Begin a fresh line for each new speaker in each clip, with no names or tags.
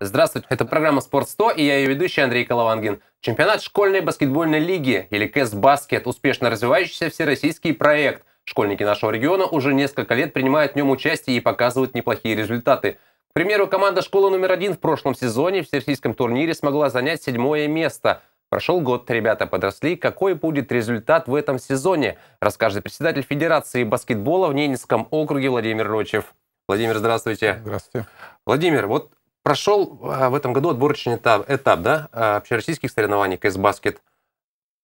Здравствуйте, это программа «Спорт 100» и я ее ведущий Андрей Коловангин. Чемпионат школьной баскетбольной лиги или КС Баскет – успешно развивающийся всероссийский проект. Школьники нашего региона уже несколько лет принимают в нем участие и показывают неплохие результаты. К примеру, команда школы номер один в прошлом сезоне в всероссийском турнире смогла занять седьмое место. Прошел год, ребята подросли. Какой будет результат в этом сезоне, расскажет председатель Федерации баскетбола в Ненецком округе Владимир Рочев. Владимир, здравствуйте. Здравствуйте. Владимир, вот Прошел а, в этом году отборочный этап, этап да, а, общероссийских соревнований КС-баскет.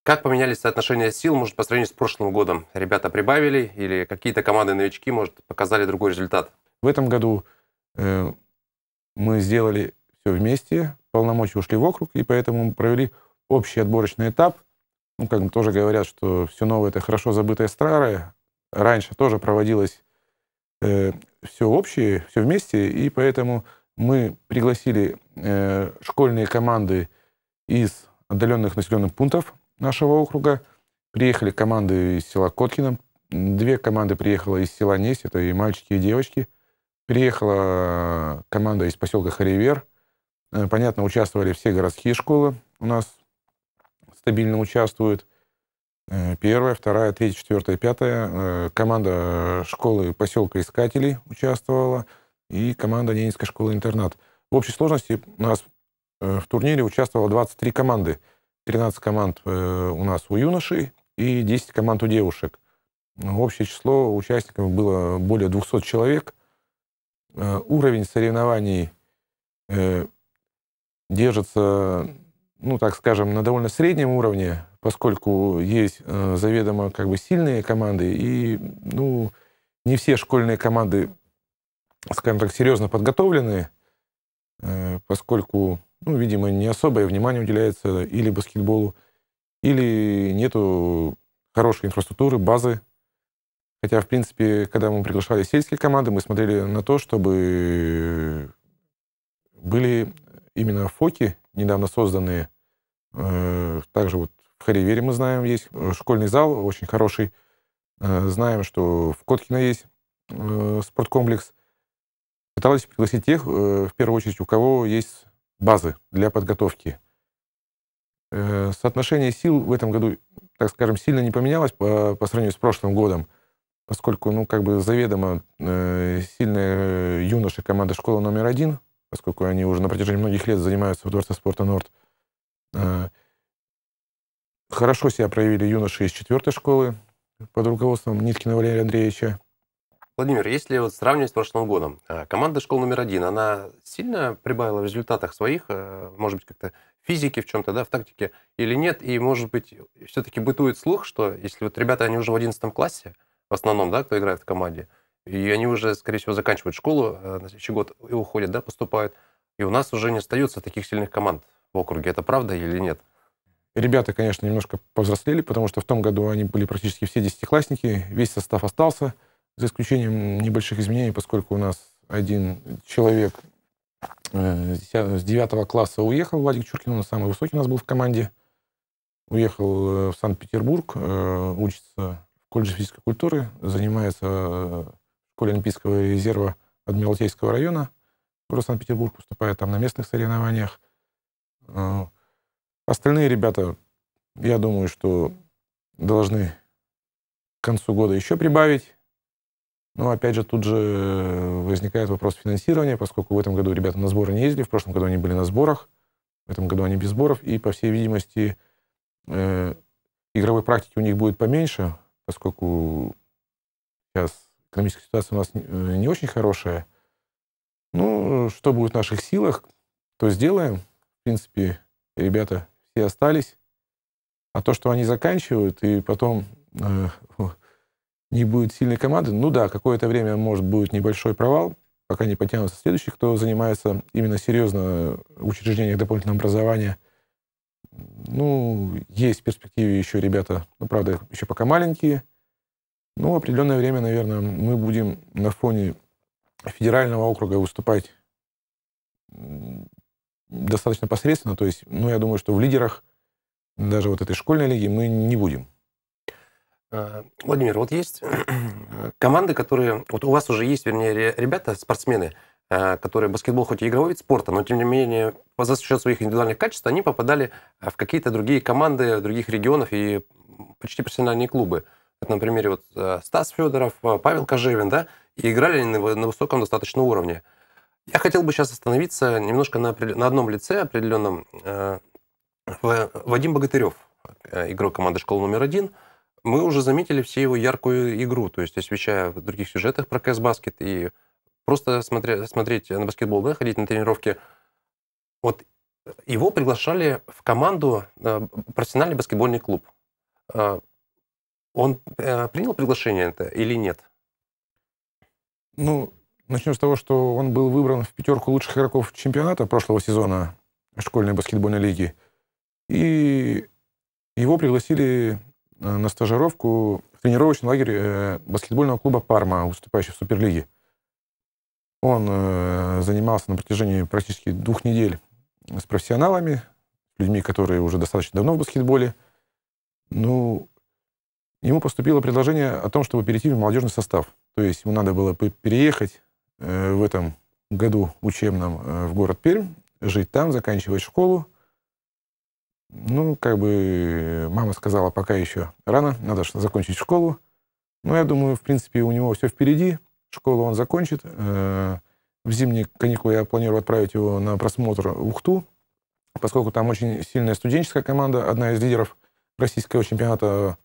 Как поменялись соотношения сил, может, по сравнению с прошлым годом? Ребята прибавили или какие-то команды-новички, может, показали другой результат?
В этом году э, мы сделали все вместе, полномочия ушли в округ, и поэтому мы провели общий отборочный этап. Ну, как тоже говорят, что все новое — это хорошо забытое старое. Раньше тоже проводилось э, все общее, все вместе, и поэтому мы пригласили э, школьные команды из отдаленных населенных пунктов нашего округа. Приехали команды из села Коткино. Две команды приехала из села Несь, это и мальчики, и девочки. Приехала команда из поселка Харивер. Э, понятно, участвовали все городские школы. У нас стабильно участвуют. Э, первая, вторая, третья, четвертая, пятая. Э, команда школы поселка Искателей участвовала и команда Ненецкой школы-интернат. В общей сложности у нас э, в турнире участвовало 23 команды. 13 команд э, у нас у юношей и 10 команд у девушек. Общее число участников было более 200 человек. Э, уровень соревнований держится, ну так скажем, на довольно среднем уровне, поскольку есть заведомо как бы сильные команды, и ну, не все школьные команды скажем так, серьезно подготовленные, э, поскольку, ну, видимо, не особое внимание уделяется или баскетболу, или нету хорошей инфраструктуры, базы. Хотя, в принципе, когда мы приглашали сельские команды, мы смотрели на то, чтобы были именно фоки, недавно созданные. Э, также вот в Харивере мы знаем, есть школьный зал очень хороший. Э, знаем, что в Коткино есть спорткомплекс – пыталась пригласить тех, э, в первую очередь, у кого есть базы для подготовки. Э, соотношение сил в этом году, так скажем, сильно не поменялось по, по сравнению с прошлым годом, поскольку, ну, как бы заведомо э, сильная юноши команда школы номер один, поскольку они уже на протяжении многих лет занимаются в Дворце спорта «Норд». Хорошо себя проявили юноши из четвертой школы под руководством Ниткина Валерия Андреевича.
Владимир, если вот сравнивать с прошлым годом, а, команда школ номер один, она сильно прибавила в результатах своих, э, может быть, как-то физики в чем-то, да, в тактике или нет? И, может быть, все-таки бытует слух, что если вот ребята, они уже в 11 классе, в основном, да, кто играет в команде, и они уже, скорее всего, заканчивают школу, э, на следующий год и уходят, да, поступают, и у нас уже не остается таких сильных команд в округе. Это правда или нет?
Ребята, конечно, немножко повзрослели, потому что в том году они были практически все десятиклассники, весь состав остался – за исключением небольших изменений, поскольку у нас один человек э, с девятого класса уехал, Владик Чуркин, он самый высокий у нас был в команде, уехал э, в Санкт-Петербург, э, учится в колледже физической культуры, занимается в школе Олимпийского резерва Адмиралтейского района, в Санкт-Петербург поступает там на местных соревнованиях. Остальные ребята, я думаю, что должны к концу года еще прибавить. Но, опять же, тут же э, возникает вопрос финансирования, поскольку в этом году ребята на сборы не ездили, в прошлом году они были на сборах, в этом году они без сборов, и, по всей видимости, э, игровой практики у них будет поменьше, поскольку сейчас экономическая ситуация у нас не э, очень хорошая. Ну, что будет в наших силах, то сделаем. В принципе, ребята все остались. А то, что они заканчивают, и потом э, не будет сильной команды. Ну да, какое-то время, может, будет небольшой провал, пока не потянутся следующие, кто занимается именно серьезно в учреждениях дополнительного образования. Ну, есть в перспективе еще ребята, ну, правда, еще пока маленькие. Ну, определенное время, наверное, мы будем на фоне федерального округа выступать достаточно посредственно. То есть, ну, я думаю, что в лидерах даже вот этой школьной лиги мы не будем.
Э, Владимир, вот есть команды, которые... Вот у вас уже есть, вернее, ребята, спортсмены, э, которые баскетбол хоть и игровой вид спорта, но тем не менее за счет своих индивидуальных качеств они попадали э, в какие-то другие команды других регионов и почти профессиональные клубы. Это, на примере вот Стас Федоров, Павел Кожевин, да, и играли они на высоком достаточно уровне. Я хотел бы сейчас остановиться немножко на, на одном лице определенном. Вадим Богатырев, игрок команды «Школа номер один», мы уже заметили все его яркую игру, то есть освещая в других сюжетах про кэсбаскет и просто смотря, смотреть на баскетбол, да, ходить на тренировки. Вот его приглашали в команду э, профессиональный баскетбольный клуб. Э, он э, принял приглашение это или нет?
Ну, начнем с того, что он был выбран в пятерку лучших игроков чемпионата прошлого сезона школьной баскетбольной лиги. И его пригласили Э, на стажировку в тренировочный лагерь э, баскетбольного клуба «Парма», выступающий в Суперлиге. Он э, занимался на протяжении практически двух недель с профессионалами, людьми, которые уже достаточно давно в баскетболе. Ну, ему поступило предложение о том, чтобы перейти в молодежный состав. То есть ему надо было переехать в этом году учебном в город Пермь, жить там, заканчивать школу. Ну, как бы мама сказала, пока еще рано, надо закончить школу. Но ну, я думаю, в принципе, у него все впереди. Школу он закончит. Э, в зимние каникулы я планирую отправить его на просмотр в Ухту, поскольку там очень сильная студенческая команда, одна из лидеров российского чемпионата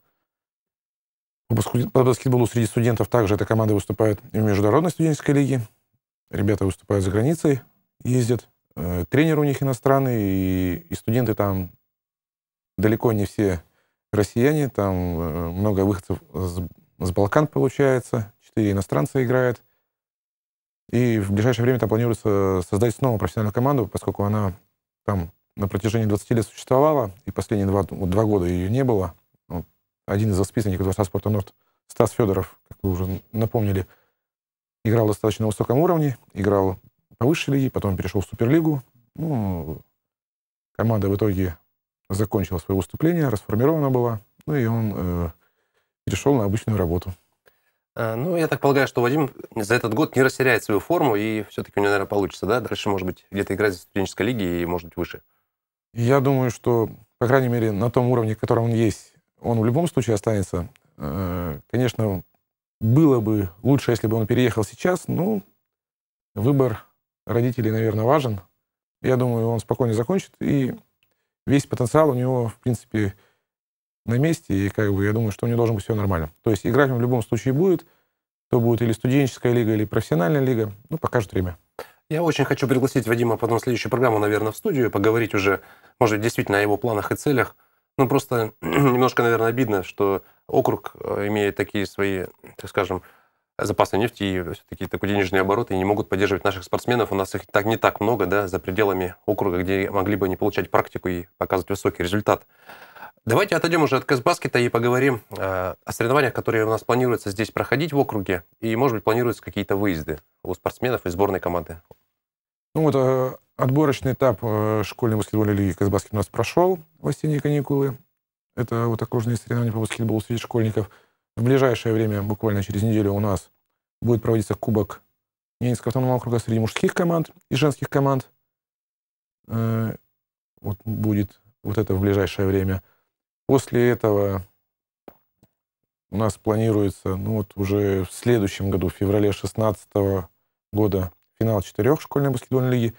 по баскетболу среди студентов. Также эта команда выступает в международной студенческой лиге. Ребята выступают за границей, ездят. Э, тренер у них иностранный, и, и студенты там далеко не все россияне, там э, много выходцев с, с Балкан получается, четыре иностранца играют. И в ближайшее время там планируется создать снова профессиональную команду, поскольку она там на протяжении 20 лет существовала, и последние два, два года ее не было. Вот. Ну, один из воспитанников Дворца спорта Норд, Стас Федоров, как вы уже напомнили, играл достаточно на высоком уровне, играл повыше лиги, потом перешел в Суперлигу. Ну, команда в итоге закончил свое выступление, расформирована была, ну и он э, перешел на обычную работу.
Э, ну, я так полагаю, что Вадим за этот год не растеряет свою форму, и все-таки у него, наверное, получится, да? Дальше, может быть, где-то играть в студенческой лиге и, может быть, выше.
Я думаю, что, по крайней мере, на том уровне, в котором он есть, он в любом случае останется. Э, конечно, было бы лучше, если бы он переехал сейчас, но выбор родителей, наверное, важен. Я думаю, он спокойно закончит и весь потенциал у него, в принципе, на месте, и как бы я думаю, что у него должно быть все нормально. То есть играть он в любом случае будет, то будет или студенческая лига, или профессиональная лига, ну, покажет время.
Я очень хочу пригласить Вадима потом в следующую программу, наверное, в студию, поговорить уже, может быть, действительно о его планах и целях. Ну, просто немножко, наверное, обидно, что округ э, имеет такие свои, так скажем, запасы нефти и все-таки такой денежные обороты не могут поддерживать наших спортсменов. У нас их так не так много, да, за пределами округа, где могли бы они получать практику и показывать высокий результат. Давайте отойдем уже от Кэсбаскета и поговорим э, о соревнованиях, которые у нас планируется здесь проходить в округе, и, может быть, планируются какие-то выезды у спортсменов и сборной команды.
Ну вот э, отборочный этап э, школьной баскетбольной лиги Кэсбаскет у нас прошел в осенние каникулы. Это вот окружные соревнования по баскетболу среди школьников – в ближайшее время, буквально через неделю, у нас будет проводиться Кубок Ненецкого автономного округа среди мужских команд и женских команд. Э, вот будет вот это в ближайшее время. После этого у нас планируется, ну вот уже в следующем году, в феврале 16 года, финал четырех школьной баскетбольной лиги.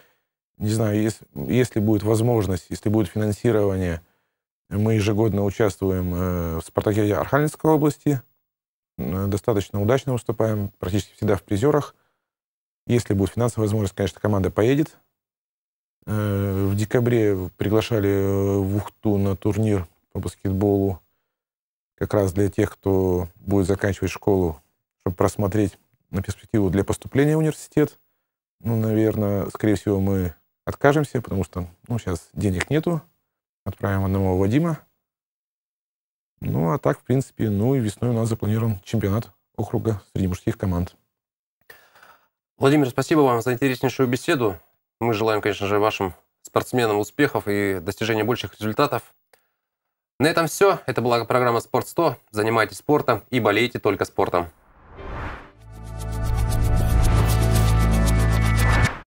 Не знаю, если, если будет возможность, если будет финансирование, мы ежегодно участвуем э, в «Спартаке» Архангельской области. Э, достаточно удачно выступаем, практически всегда в призерах. Если будет финансовая возможность, конечно, команда поедет. Э, в декабре приглашали э, в Ухту на турнир по баскетболу как раз для тех, кто будет заканчивать школу, чтобы просмотреть на перспективу для поступления в университет. Ну, наверное, скорее всего, мы откажемся, потому что ну, сейчас денег нету. Отправим одного Вадима ну, а так, в принципе, ну и весной у нас запланирован чемпионат округа среди мужских команд.
Владимир, спасибо вам за интереснейшую беседу. Мы желаем, конечно же, вашим спортсменам успехов и достижения больших результатов. На этом все. Это была программа «Спорт 100». Занимайтесь спортом и болейте только спортом.